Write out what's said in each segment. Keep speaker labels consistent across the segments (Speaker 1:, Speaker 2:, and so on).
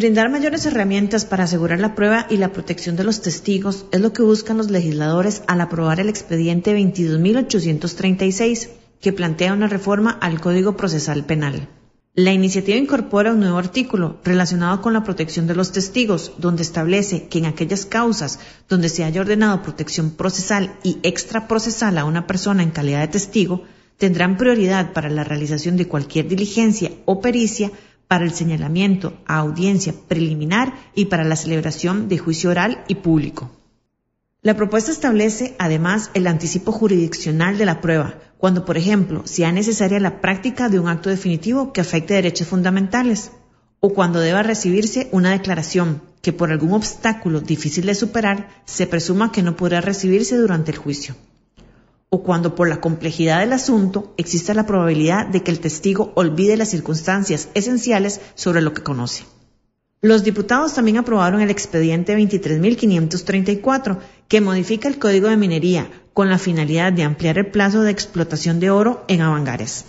Speaker 1: Brindar mayores herramientas para asegurar la prueba y la protección de los testigos es lo que buscan los legisladores al aprobar el expediente 22.836, que plantea una reforma al Código Procesal Penal. La iniciativa incorpora un nuevo artículo relacionado con la protección de los testigos, donde establece que en aquellas causas donde se haya ordenado protección procesal y extraprocesal a una persona en calidad de testigo, tendrán prioridad para la realización de cualquier diligencia o pericia para el señalamiento a audiencia preliminar y para la celebración de juicio oral y público. La propuesta establece además el anticipo jurisdiccional de la prueba, cuando, por ejemplo, sea necesaria la práctica de un acto definitivo que afecte derechos fundamentales, o cuando deba recibirse una declaración que por algún obstáculo difícil de superar se presuma que no podrá recibirse durante el juicio o cuando por la complejidad del asunto exista la probabilidad de que el testigo olvide las circunstancias esenciales sobre lo que conoce. Los diputados también aprobaron el expediente 23.534, que modifica el Código de Minería con la finalidad de ampliar el plazo de explotación de oro en Avangares.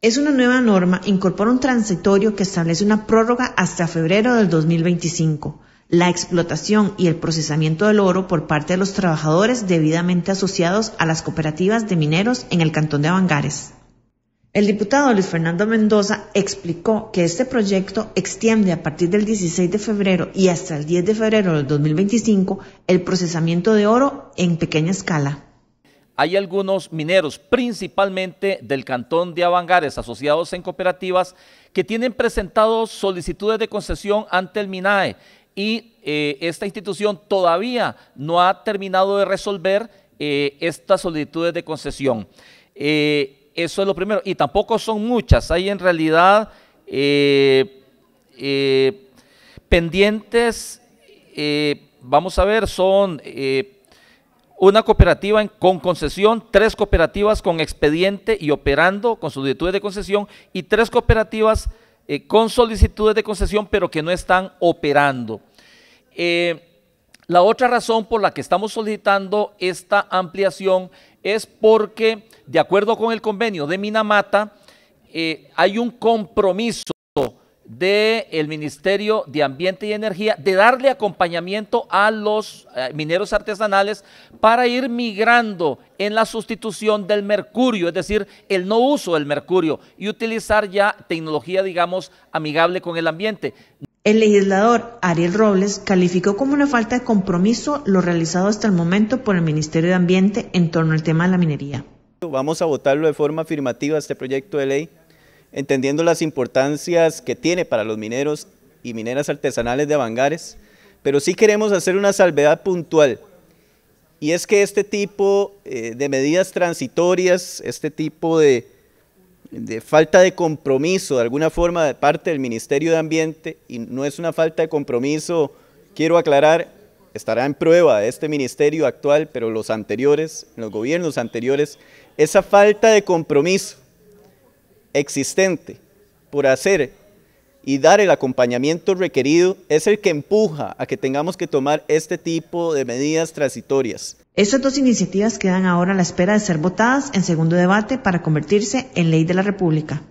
Speaker 1: Es una nueva norma, incorpora un transitorio que establece una prórroga hasta febrero del 2025 la explotación y el procesamiento del oro por parte de los trabajadores debidamente asociados a las cooperativas de mineros en el cantón de Avangares. El diputado Luis Fernando Mendoza explicó que este proyecto extiende a partir del 16 de febrero y hasta el 10 de febrero del 2025 el procesamiento de oro en pequeña escala.
Speaker 2: Hay algunos mineros, principalmente del cantón de Avangares, asociados en cooperativas, que tienen presentados solicitudes de concesión ante el MINAE y eh, esta institución todavía no ha terminado de resolver eh, estas solicitudes de concesión. Eh, eso es lo primero. Y tampoco son muchas. Hay en realidad pendientes, vamos a ver, son una cooperativa con concesión, tres cooperativas con expediente y operando con solicitudes de concesión y tres cooperativas con solicitudes de concesión pero que no están operando. Eh, la otra razón por la que estamos solicitando esta ampliación es porque, de acuerdo con el convenio de Minamata, eh, hay un compromiso del Ministerio de Ambiente y Energía de darle acompañamiento a los eh, mineros artesanales para ir migrando en la sustitución del mercurio, es decir, el no uso del mercurio y utilizar ya tecnología, digamos, amigable con el ambiente.
Speaker 1: El legislador Ariel Robles calificó como una falta de compromiso lo realizado hasta el momento por el Ministerio de Ambiente en torno al tema de la minería.
Speaker 3: Vamos a votarlo de forma afirmativa este proyecto de ley, entendiendo las importancias que tiene para los mineros y mineras artesanales de Avangares, pero sí queremos hacer una salvedad puntual. Y es que este tipo eh, de medidas transitorias, este tipo de de falta de compromiso de alguna forma de parte del Ministerio de Ambiente, y no es una falta de compromiso, quiero aclarar, estará en prueba este ministerio actual, pero los anteriores, los gobiernos anteriores, esa falta de compromiso existente por hacer y dar el acompañamiento requerido es el que empuja a que tengamos que tomar este tipo de medidas transitorias.
Speaker 1: Estas dos iniciativas quedan ahora a la espera de ser votadas en segundo debate para convertirse en ley de la República.